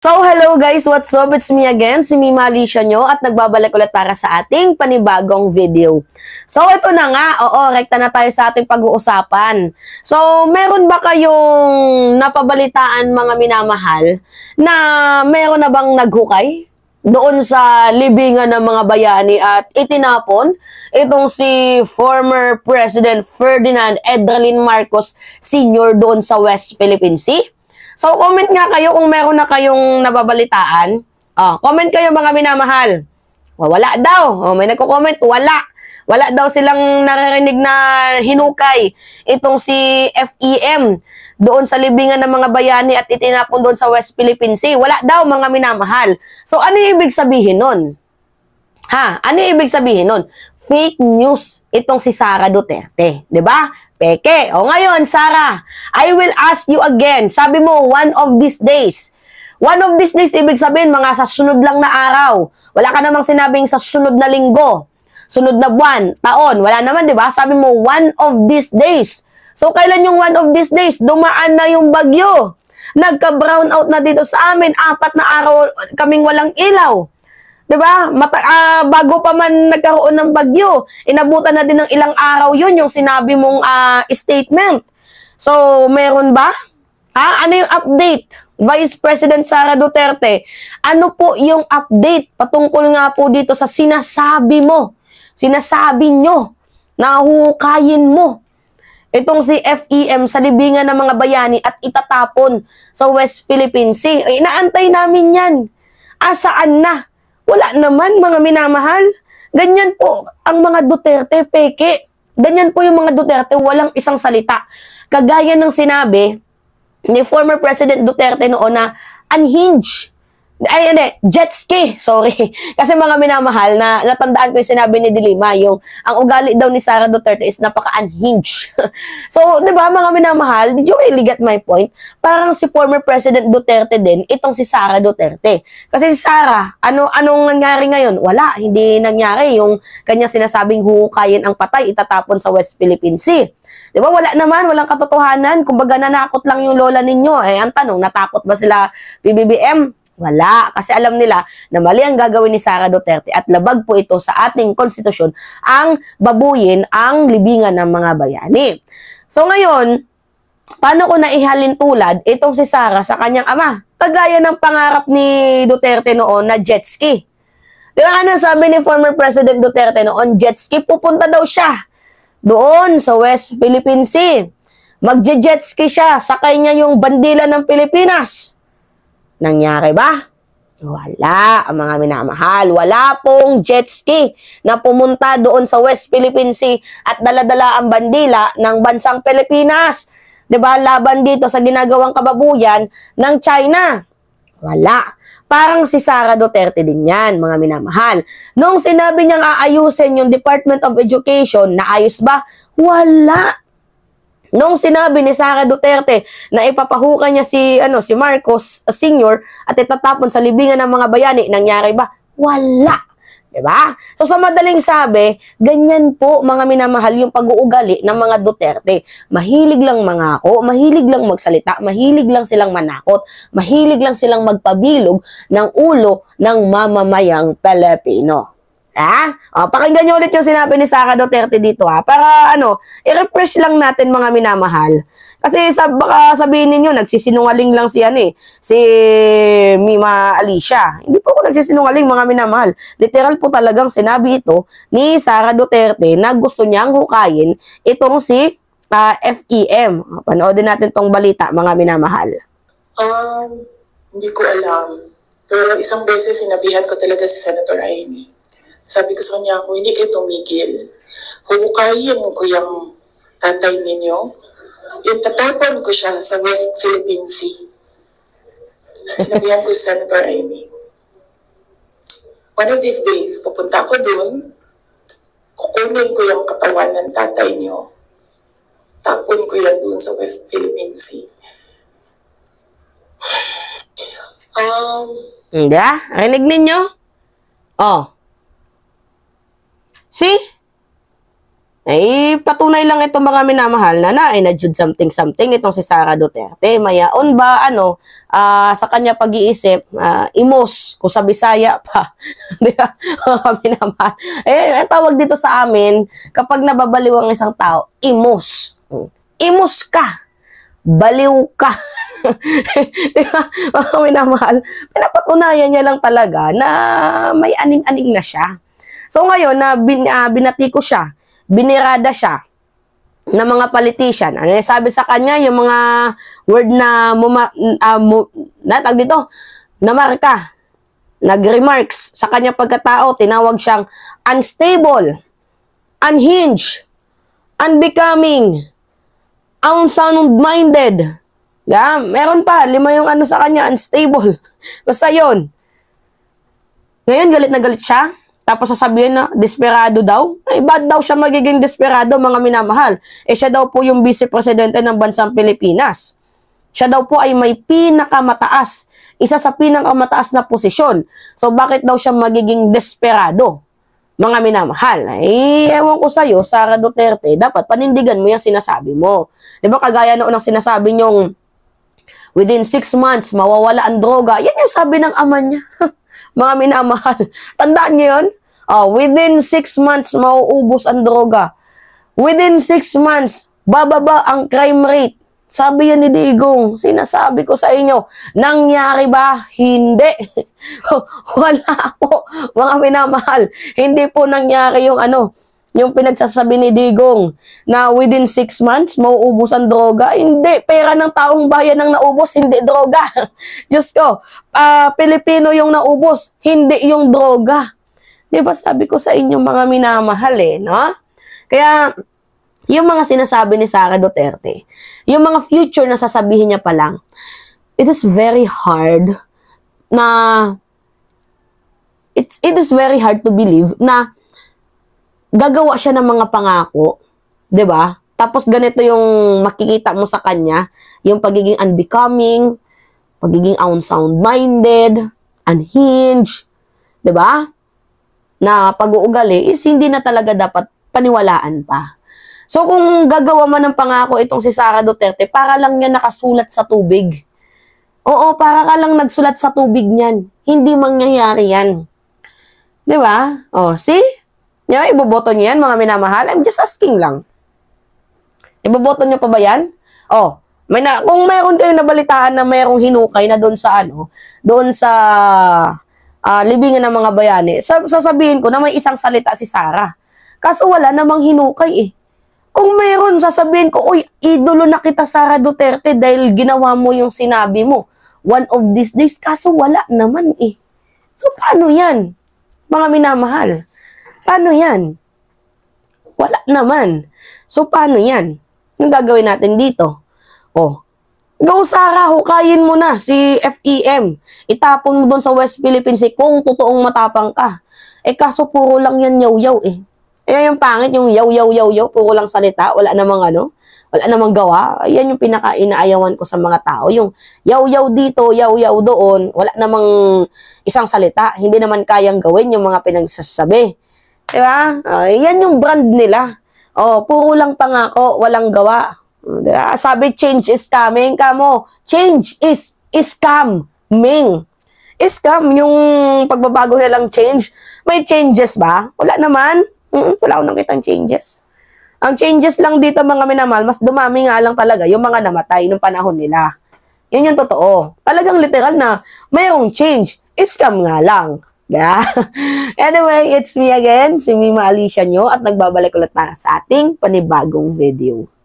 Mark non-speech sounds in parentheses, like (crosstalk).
So hello guys, what's up? It's me again, si Mima Alicia nyo at nagbabalik ulit para sa ating panibagong video. So ito na nga, oo, rekta na tayo sa ating pag-uusapan. So meron ba kayong napabalitaan mga minamahal na meron na bang naghukay? doon sa libingan ng mga bayani at itinapon itong si former President Ferdinand Edralin Marcos Sr. doon sa West Philippine Sea. So, comment nga kayo kung meron na kayong nababalitaan. Oh, comment kayo mga minamahal. Oh, wala daw. Oh, may nagko-comment, wala. Wala daw silang naririnig na hinukay itong si FEM doon sa libingan ng mga bayani at itinapon doon sa West Philippine Sea. Wala daw mga minamahal. So, ano yung ibig sabihin nun? Ha? Ano ibig sabihin nun? Fake news itong si Sara Duterte. 'di ba? Peke. O ngayon, Sara, I will ask you again. Sabi mo, one of these days. One of these days, ibig sabihin, mga sa sunod lang na araw. Wala ka namang sinabing sa sunod na linggo. Sunod na buwan, taon. Wala naman, di ba? Sabi mo, one of these days. So, kailan yung one of these days? Dumaan na yung bagyo. Nagka-brown out na dito sa amin. Apat na araw kaming walang ilaw. 'Di ba? Mata- uh, bago pa man nagkaroon ng bagyo, inabutan na din ng ilang araw 'yon yung sinabi mong uh, statement. So, meron ba? Ha? Ano yung update? Vice President Sara Duterte, ano po yung update patungkol nga po dito sa sinasabi mo, sinasabi nyo, na hukayin mo itong si FEM sa libingan ng mga bayani at itatapon sa West Philippine Sea. Inaantay namin yan. Asaan na wala naman mga minamahal. Ganyan po ang mga Duterte peke. Ganyan po yung mga Duterte, walang isang salita. Kagaya ng sinabi ni former President Duterte noon na unhinged ay hindi, jet ski, sorry. (laughs) Kasi mga minamahal na natandaan ko yung sinabi ni Dilima, yung ang ugali daw ni Sara Duterte is napaka-unhinged. (laughs) so, di ba mga minamahal, did you really get my point? Parang si former President Duterte din, itong si Sara Duterte. Kasi si Sara, ano, anong nangyari ngayon? Wala, hindi nangyari yung kanya sinasabing hukayin ang patay, itatapon sa West Philippine Sea. Di ba? Wala naman, walang katotohanan. Kumbaga nanakot lang yung lola ninyo. Eh, ang tanong, natakot ba sila PBBM? Wala. Kasi alam nila na mali ang gagawin ni Sara Duterte at labag po ito sa ating konstitusyon ang babuyin ang libingan ng mga bayani. So ngayon, paano ko naihalin tulad itong si Sara sa kanyang ama? Kagaya ng pangarap ni Duterte noon na jet ski. Di ano sabi ni former President Duterte noon, jet ski pupunta daw siya doon sa West Philippine Sea. Magje-jet ski siya, sakay niya yung bandila ng Pilipinas. Nangyari ba? Wala ang mga minamahal. Wala pong jet ski na pumunta doon sa West Philippine Sea at daladala ang bandila ng bansang Pilipinas. ba diba? Laban dito sa ginagawang kababuyan ng China. Wala. Parang si Sara Duterte din yan, mga minamahal. Noong sinabi niyang aayusin yung Department of Education, naayos ba? Wala. Nung sinabi ni Sara Duterte na ipapahukan niya si ano si Marcos uh, Senior at itatapon sa libingan ng mga bayani, nangyari ba? Wala. 'Di ba? So sa madaling sabi, ganyan po mga minamahal yung pag-uugali ng mga Duterte. Mahilig lang mga ako, mahilig lang magsalita, mahilig lang silang manakot, mahilig lang silang magpabilog ng ulo ng mamamayang Pilipino. Ha? O, pakinggan nyo ulit yung sinabi ni Sara Duterte dito ha. Para ano, i-refresh lang natin mga minamahal. Kasi sab baka sabihin ninyo, nagsisinungaling lang si ano eh, si Mima Alicia. Hindi po ako nagsisinungaling mga minamahal. Literal po talagang sinabi ito ni Sara Duterte na gusto niyang hukayin itong si uh, ah, FEM. Panoodin natin tong balita mga minamahal. Um, hindi ko alam. Pero isang beses sinabihan ko talaga si Senator Aimee sabi ko sa kanya, kung hindi kayo tumigil, hukayin ko yung tatay ninyo, yung ko siya sa West Philippine Sea. Sinabihan ko Senator Amy. One of these days, pupunta ako dun, kukunin ko yung katawan ng tatay niyo, tapon ko yan dun sa West Philippine Sea. Um, Hindi ah, rinig ninyo? Oh, See? Ay, patunay lang itong mga minamahal na na, ay na something-something itong si Sara Duterte. Mayaon ba, ano, uh, sa kanya pag-iisip, uh, imos, kung sa Bisaya pa. (laughs) mga minamahal. Eh, tawag dito sa amin, kapag nababaliw ang isang tao, imos. Imos ka. Baliw ka. (laughs) Mga minamahal. Pinapatunayan niya lang talaga na may aning-aning na siya. So ngayon, na bin, uh, binati ko siya, binirada siya ng mga politician. Ano yung sabi sa kanya, yung mga word na muma, uh, mu, natag dito, namarka, nag-remarks sa kanya pagkatao, tinawag siyang unstable, unhinged, unbecoming, unsound-minded. Yeah, meron pa, lima yung ano sa kanya, unstable. (laughs) Basta yon. Ngayon, galit na galit siya. Tapos sasabihin na desperado daw. Ay, bad daw siya magiging desperado mga minamahal. Eh siya daw po yung vice-presidente ng bansang Pilipinas. Siya daw po ay may pinakamataas, isa sa pinakamataas na posisyon. So bakit daw siya magiging desperado? Mga minamahal, eh, ewan ko sa'yo, Sara Duterte, dapat panindigan mo yung sinasabi mo. Di ba kagaya noon ang sinasabi niyong within 6 months, mawawala ang droga. Yan yung sabi ng ama niya. (laughs) mga minamahal. Tandaan niyo yun? Uh, within 6 months, mauubos ang droga. Within 6 months, bababa ang crime rate. Sabi yan ni Digong, sinasabi ko sa inyo, nangyari ba? Hindi. (laughs) Wala po, mga minamahal. Hindi po nangyari yung ano, yung pinagsasabi ni Digong na within 6 months, mauubos ang droga. Hindi, pera ng taong bayan ang naubos, hindi droga. (laughs) Diyos ko, uh, Pilipino yung naubos, hindi yung droga. 'Di ba sabi ko sa inyo mga minamahal eh, no? Kaya yung mga sinasabi ni Sara Duterte, yung mga future na sasabihin niya pa lang, it is very hard na it's, it is very hard to believe na gagawa siya ng mga pangako, 'di ba? Tapos ganito yung makikita mo sa kanya, yung pagiging unbecoming, pagiging unsound-minded, unhinged, 'di ba? na pag-uugali is hindi na talaga dapat paniwalaan pa. So kung gagawa man ng pangako itong si Sara Duterte, para lang niya nakasulat sa tubig. Oo, para ka lang nagsulat sa tubig niyan. Hindi mangyayari yan. Di ba? Oh, see? Niya, iboboto niyo yan, mga minamahal. I'm just asking lang. Iboboto niyo pa ba yan? Oh, may na, kung mayroon kayong nabalitaan na mayroong hinukay na doon sa ano, doon sa uh, libingan ng mga bayani, sasabihin ko na may isang salita si Sarah. Kaso wala namang hinukay eh. Kung meron, sasabihin ko, uy, idolo na kita Sara Duterte dahil ginawa mo yung sinabi mo. One of these days, kaso wala naman eh. So paano yan? Mga minamahal, paano yan? Wala naman. So paano yan? Ang gagawin natin dito? Oh, Go Sarah, hukayin mo na si FEM. Itapon mo doon sa West Philippines eh, kung totoong matapang ka. Eh kaso puro lang yan yaw-yaw eh. Ayan eh, yung pangit, yung yaw-yaw-yaw-yaw, puro lang salita, wala namang ano, wala namang gawa. Ayan yung pinaka-inaayawan ko sa mga tao. Yung yaw-yaw dito, yaw-yaw doon, wala namang isang salita. Hindi naman kayang gawin yung mga pinagsasabi. Diba? Ayan ah, yung brand nila. Oh, puro lang pangako, walang gawa. Diba? Sabi, change is coming. Kamo, change is, is coming. Is come, yung pagbabago na lang change. May changes ba? Wala naman. Mm-mm, wala akong nakitang changes. Ang changes lang dito mga minamahal, mas dumami nga lang talaga yung mga namatay nung panahon nila. Yun yung totoo. Talagang literal na mayong change. Is Scam nga lang. Yeah. (laughs) anyway, it's me again, si Mima Alicia nyo at nagbabalik ulit para sa ating panibagong video.